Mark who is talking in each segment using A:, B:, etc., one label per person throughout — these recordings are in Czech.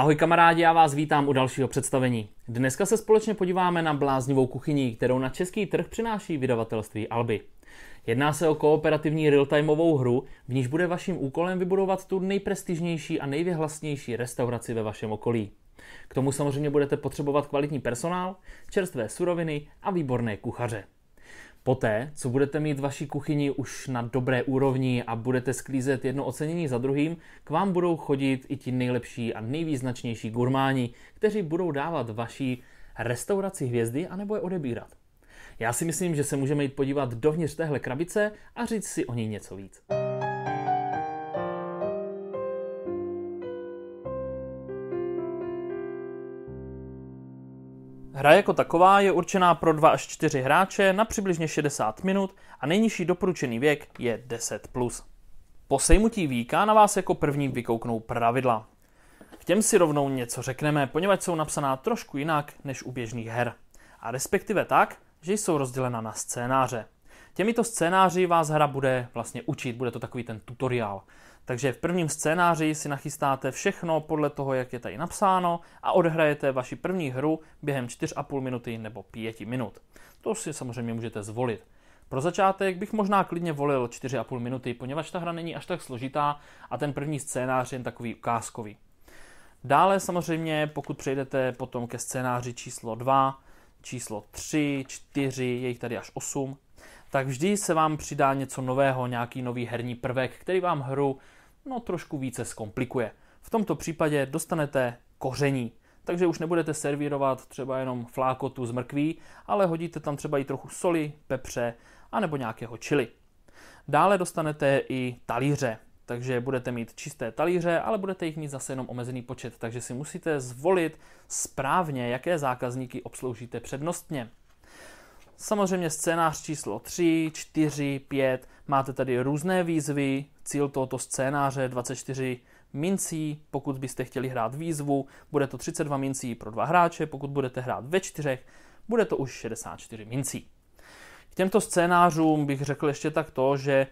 A: Ahoj kamarádi, já vás vítám u dalšího představení. Dneska se společně podíváme na bláznivou kuchyni, kterou na český trh přináší vydavatelství Alby. Jedná se o kooperativní real-timeovou hru, v níž bude vaším úkolem vybudovat tu nejprestižnější a nejvyhlasnější restauraci ve vašem okolí. K tomu samozřejmě budete potřebovat kvalitní personál, čerstvé suroviny a výborné kuchaře. Poté, co budete mít vaši kuchyni už na dobré úrovni a budete sklízet jedno ocenění za druhým, k vám budou chodit i ti nejlepší a nejvýznačnější gurmáni, kteří budou dávat vaší restauraci hvězdy a nebo je odebírat. Já si myslím, že se můžeme jít podívat dovnitř téhle krabice a říct si o ní něco víc. Hra jako taková je určená pro 2 až 4 hráče na přibližně 60 minut a nejnižší doporučený věk je 10+. Po sejmutí výka na vás jako první vykouknou pravidla. K těm si rovnou něco řekneme, poněvadž jsou napsaná trošku jinak než u běžných her. A respektive tak, že jsou rozdělena na scénáře. Těmito scénáři vás hra bude vlastně učit, bude to takový ten tutoriál. Takže v prvním scénáři si nachystáte všechno podle toho, jak je tady napsáno a odhrajete vaši první hru během 4,5 minuty nebo 5 minut. To si samozřejmě můžete zvolit. Pro začátek bych možná klidně volil 4,5 minuty, poněvadž ta hra není až tak složitá a ten první scénář je jen takový ukázkový. Dále samozřejmě, pokud přejdete potom ke scénáři číslo 2, číslo 3, 4, je jich tady až 8, tak vždy se vám přidá něco nového, nějaký nový herní prvek, který vám hru no trošku více zkomplikuje. V tomto případě dostanete koření, takže už nebudete servírovat třeba jenom flákotu z mrkví, ale hodíte tam třeba i trochu soli, pepře a nebo nějakého čili. Dále dostanete i talíře, takže budete mít čisté talíře, ale budete jich mít zase jenom omezený počet, takže si musíte zvolit správně, jaké zákazníky obsloužíte přednostně. Samozřejmě scénář číslo 3, 4, 5, máte tady různé výzvy, cíl tohoto scénáře 24 mincí, pokud byste chtěli hrát výzvu, bude to 32 mincí pro dva hráče, pokud budete hrát ve čtyřech, bude to už 64 mincí. K těmto scénářům bych řekl ještě tak to, že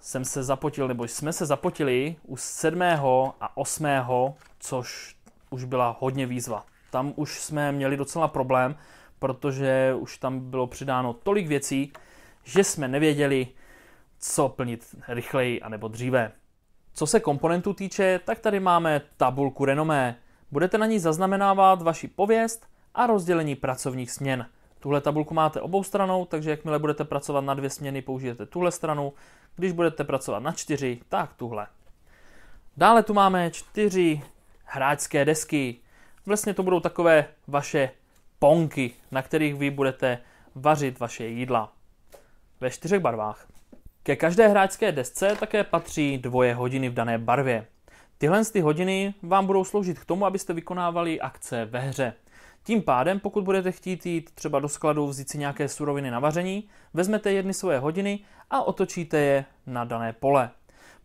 A: jsem se zapotil, nebo jsme se zapotili u sedmého a osmého, což už byla hodně výzva. Tam už jsme měli docela problém, protože už tam bylo přidáno tolik věcí, že jsme nevěděli, co plnit rychleji anebo dříve. Co se komponentů týče, tak tady máme tabulku renomé. Budete na ní zaznamenávat vaši pověst a rozdělení pracovních směn. Tuhle tabulku máte obou stranou, takže jakmile budete pracovat na dvě směny, použijete tuhle stranu. Když budete pracovat na čtyři, tak tuhle. Dále tu máme čtyři hráčské desky. Vlastně to budou takové vaše ponky, na kterých vy budete vařit vaše jídla. Ve čtyřech barvách. Ke každé hráčské desce také patří dvoje hodiny v dané barvě. Tyhle ty hodiny vám budou sloužit k tomu, abyste vykonávali akce ve hře. Tím pádem, pokud budete chtít jít třeba do skladu vzít si nějaké suroviny na vaření, vezmete jedny svoje hodiny a otočíte je na dané pole.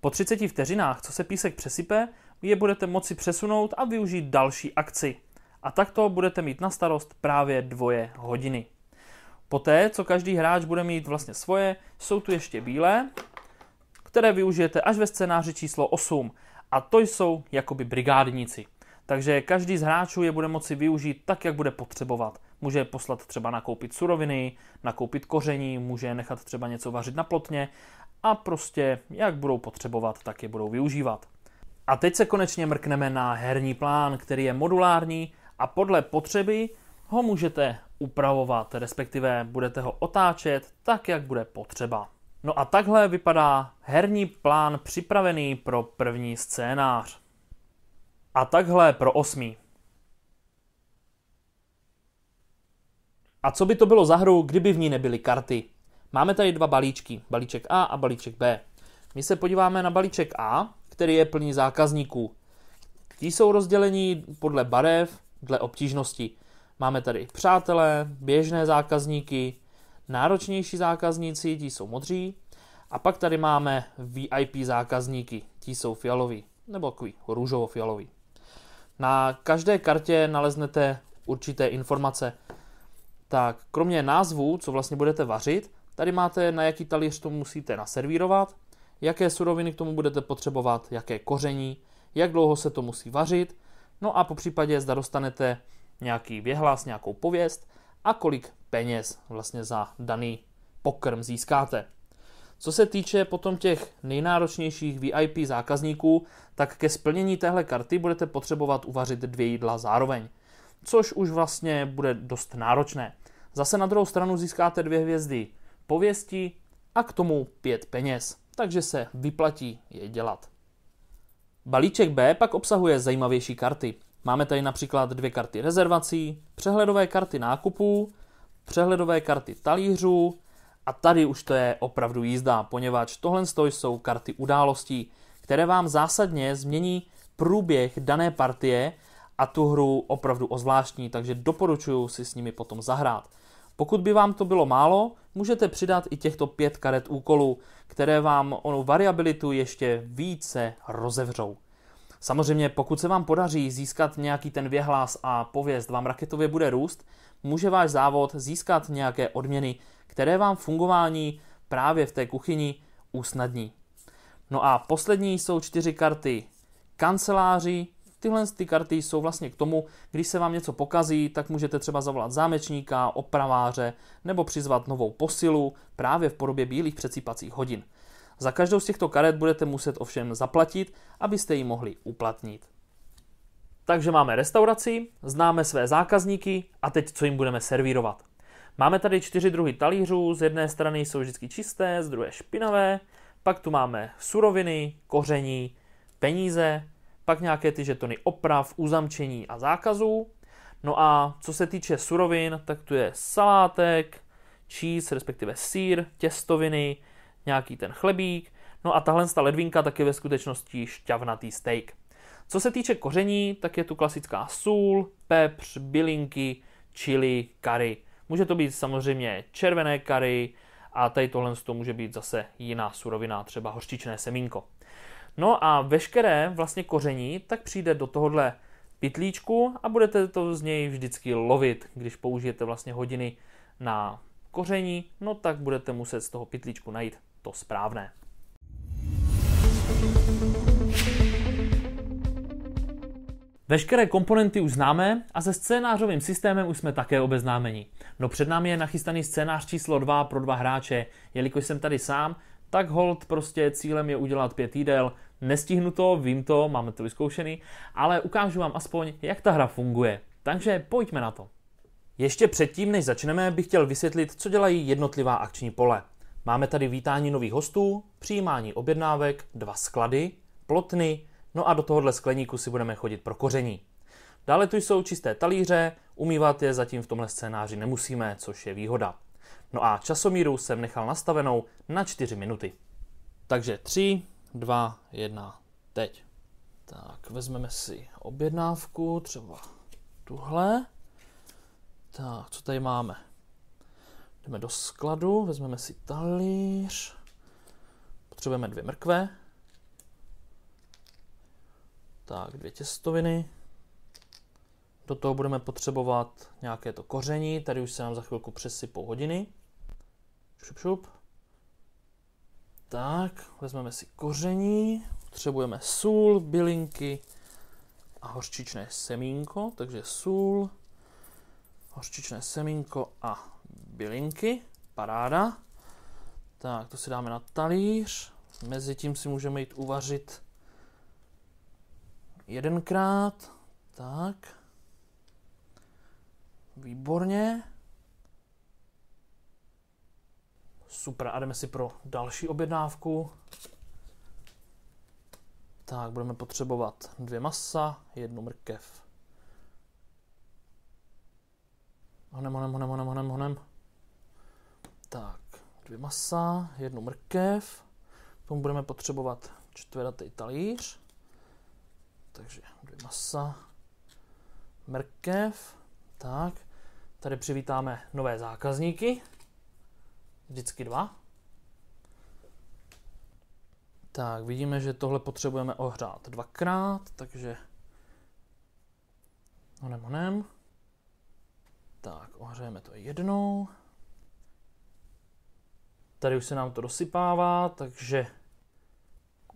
A: Po 30 vteřinách, co se písek přesype, je budete moci přesunout a využít další akci a takto budete mít na starost právě dvoje hodiny. Poté, co každý hráč bude mít vlastně svoje, jsou tu ještě bílé, které využijete až ve scénáři číslo 8 a to jsou jakoby brigádníci. Takže každý z hráčů je bude moci využít tak, jak bude potřebovat. Může je poslat třeba nakoupit suroviny, nakoupit koření, může je nechat třeba něco vařit na plotně a prostě jak budou potřebovat, tak je budou využívat. A teď se konečně mrkneme na herní plán, který je modulární a podle potřeby ho můžete upravovat, respektive budete ho otáčet tak, jak bude potřeba. No a takhle vypadá herní plán připravený pro první scénář. A takhle pro osmý. A co by to bylo za hru, kdyby v ní nebyly karty? Máme tady dva balíčky, balíček A a balíček B. My se podíváme na balíček A, který je plný zákazníků. Ti jsou rozděleni podle barev, dle obtížnosti. Máme tady přátelé, běžné zákazníky, náročnější zákazníci, ti jsou modří, a pak tady máme VIP zákazníky, ti jsou fialoví, nebo takový růžovo-fialový. Na každé kartě naleznete určité informace. Tak kromě názvu, co vlastně budete vařit, tady máte na jaký talíř to musíte naservírovat, jaké suroviny k tomu budete potřebovat, jaké koření, jak dlouho se to musí vařit, No a po případě zda dostanete nějaký věhlas, nějakou pověst a kolik peněz vlastně za daný pokrm získáte. Co se týče potom těch nejnáročnějších VIP zákazníků, tak ke splnění téhle karty budete potřebovat uvařit dvě jídla zároveň, což už vlastně bude dost náročné. Zase na druhou stranu získáte dvě hvězdy pověsti a k tomu pět peněz, takže se vyplatí je dělat. Balíček B pak obsahuje zajímavější karty. Máme tady například dvě karty rezervací, přehledové karty nákupů, přehledové karty talířů a tady už to je opravdu jízda, poněvadž tohle jsou karty událostí, které vám zásadně změní průběh dané partie a tu hru opravdu ozvláštní, takže doporučuji si s nimi potom zahrát. Pokud by vám to bylo málo, můžete přidat i těchto pět karet úkolů, které vám onu variabilitu ještě více rozevřou. Samozřejmě, pokud se vám podaří získat nějaký ten věhlas a pověst vám raketově bude růst, může váš závod získat nějaké odměny, které vám fungování právě v té kuchyni usnadní. No a poslední jsou čtyři karty kanceláři. Tyhle ty karty jsou vlastně k tomu, když se vám něco pokazí, tak můžete třeba zavolat zámečníka, opraváře nebo přizvat novou posilu právě v podobě bílých přecípacích hodin. Za každou z těchto karet budete muset ovšem zaplatit, abyste ji mohli uplatnit. Takže máme restauraci, známe své zákazníky a teď co jim budeme servírovat. Máme tady čtyři druhy talířů, z jedné strany jsou vždycky čisté, z druhé špinavé, pak tu máme suroviny, koření, peníze, pak nějaké ty žetony oprav, uzamčení a zákazů. No a co se týče surovin, tak tu je salátek, cheese, respektive sír, těstoviny, nějaký ten chlebík, no a tahle ta ledvinka tak je ve skutečnosti šťavnatý steak. Co se týče koření, tak je tu klasická sůl, pepř, bylinky, chili, kary. Může to být samozřejmě červené kary a tady tohle může být zase jiná surovina, třeba hořčičné semínko. No a veškeré vlastně koření tak přijde do tohohle pitlíčku a budete to z něj vždycky lovit. Když použijete vlastně hodiny na koření, no tak budete muset z toho pitlíčku najít to správné. Veškeré komponenty už známe a se scénářovým systémem už jsme také obeznámeni. No před námi je nachystaný scénář číslo 2 pro dva hráče. Jelikož jsem tady sám, tak hold prostě cílem je udělat pět jídel. Nestihnu to, vím to, máme to vyzkoušený, ale ukážu vám aspoň, jak ta hra funguje. Takže pojďme na to. Ještě předtím, než začneme, bych chtěl vysvětlit, co dělají jednotlivá akční pole. Máme tady vítání nových hostů, přijímání objednávek, dva sklady, plotny, no a do tohohle skleníku si budeme chodit pro koření. Dále tu jsou čisté talíře, umývat je zatím v tomhle scénáři nemusíme, což je výhoda. No a časomíru jsem nechal nastavenou na 4 minuty. Takže 3, 2, 1, teď. Tak, vezmeme si objednávku, třeba tuhle. Tak, co tady máme? Jdeme do skladu, vezmeme si talíř. Potřebujeme dvě mrkve. Tak, dvě těstoviny. Do toho budeme potřebovat nějaké to koření, tady už se nám za chvilku přesypou hodiny. Šup, šup. Tak, vezmeme si koření, potřebujeme sůl, bylinky a hořčičné semínko, takže sůl, hořčičné semínko a bylinky, paráda. Tak, to si dáme na talíř, Mezi tím si můžeme jít uvařit jedenkrát. Tak. Výborně. Super, a jdeme si pro další objednávku. Tak, budeme potřebovat dvě masa, jednu mrkev. Honem, honem, honem, honem, honem, honem. Tak, dvě masa, jednu mrkev. K tomu budeme potřebovat čtveratý talíř. Takže dvě masa, mrkev. Tak, tady přivítáme nové zákazníky vždycky dva. Tak, vidíme, že tohle potřebujeme ohřát dvakrát, takže onem onem. Tak, ohřejeme to jednou. Tady už se nám to dosypává, takže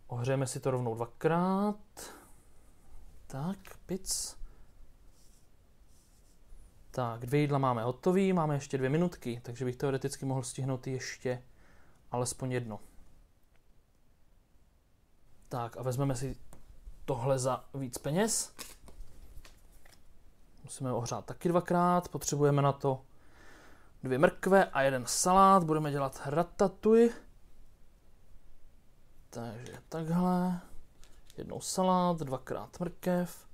A: ohřejeme si to rovnou dvakrát. Tak, pic. Tak, dvě jídla máme hotový, máme ještě dvě minutky, takže bych teoreticky mohl stihnout ještě alespoň jedno. Tak a vezmeme si tohle za víc peněz. Musíme ho ohřát taky dvakrát, potřebujeme na to dvě mrkve a jeden salát, budeme dělat ratatouille. Takže takhle, jednou salát, dvakrát mrkev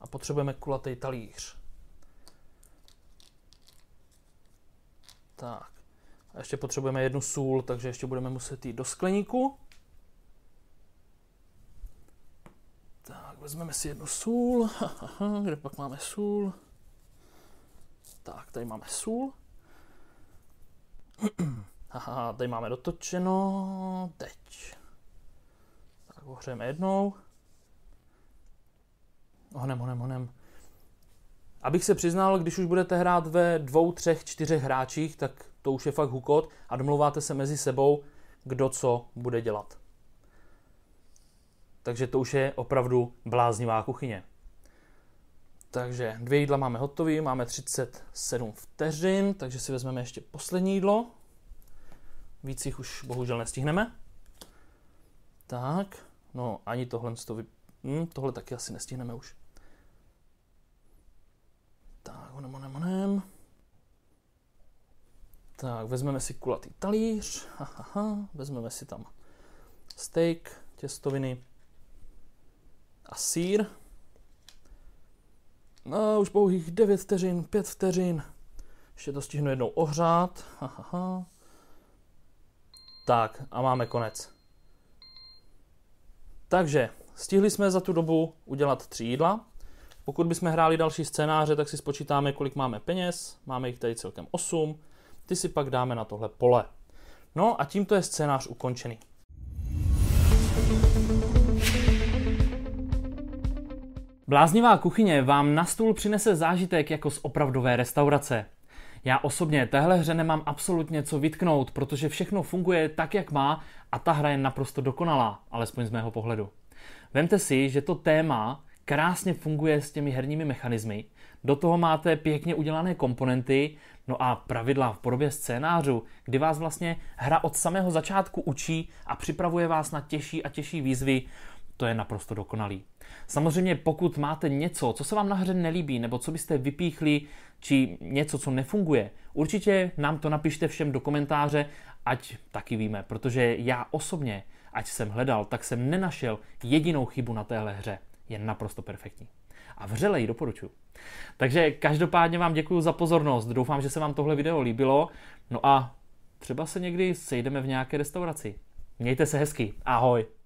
A: a potřebujeme kulatý talíř. Tak. A ještě potřebujeme jednu sůl, takže ještě budeme muset jít do skleníku. Tak, vezmeme si jednu sůl. Kde pak máme sůl? Tak, tady máme sůl. Haha, tady máme dotočeno. Teď. Tak ohřejeme jednou. Ohnem, ohnem, ohnem. Abych se přiznal, když už budete hrát ve dvou, třech, čtyřech hráčích, tak to už je fakt hukot a domluváte se mezi sebou, kdo co bude dělat. Takže to už je opravdu bláznivá kuchyně. Takže dvě jídla máme hotové, máme 37 vteřin, takže si vezmeme ještě poslední jídlo. Víc jich už bohužel nestihneme. Tak, no ani tohle, to vy... Hm, tohle taky asi nestihneme už. Tak, onem, onem, onem. Tak, vezmeme si kulatý talíř, ha, ha, ha. vezmeme si tam steak, těstoviny a sír. No, už pouhých 9 vteřin, 5 vteřin. Ještě to stihnu jednou ohřát. Ha, ha, ha. Tak, a máme konec. Takže, stihli jsme za tu dobu udělat tři jídla. Pokud bychom hráli další scénáře, tak si spočítáme, kolik máme peněz, máme jich tady celkem 8, ty si pak dáme na tohle pole. No a tímto je scénář ukončený. Bláznivá kuchyně vám na stůl přinese zážitek jako z opravdové restaurace. Já osobně téhle hře nemám absolutně co vytknout, protože všechno funguje tak, jak má a ta hra je naprosto dokonalá, alespoň z mého pohledu. Vemte si, že to téma krásně funguje s těmi herními mechanismy. Do toho máte pěkně udělané komponenty, no a pravidla v podobě scénářů, kdy vás vlastně hra od samého začátku učí a připravuje vás na těžší a těžší výzvy, to je naprosto dokonalý. Samozřejmě pokud máte něco, co se vám na hře nelíbí, nebo co byste vypíchli, či něco, co nefunguje, určitě nám to napište všem do komentáře, ať taky víme, protože já osobně, ať jsem hledal, tak jsem nenašel jedinou chybu na téhle hře je naprosto perfektní. A vřele ji doporučuji. Takže každopádně vám děkuji za pozornost. Doufám, že se vám tohle video líbilo. No a třeba se někdy sejdeme v nějaké restauraci. Mějte se hezky. Ahoj.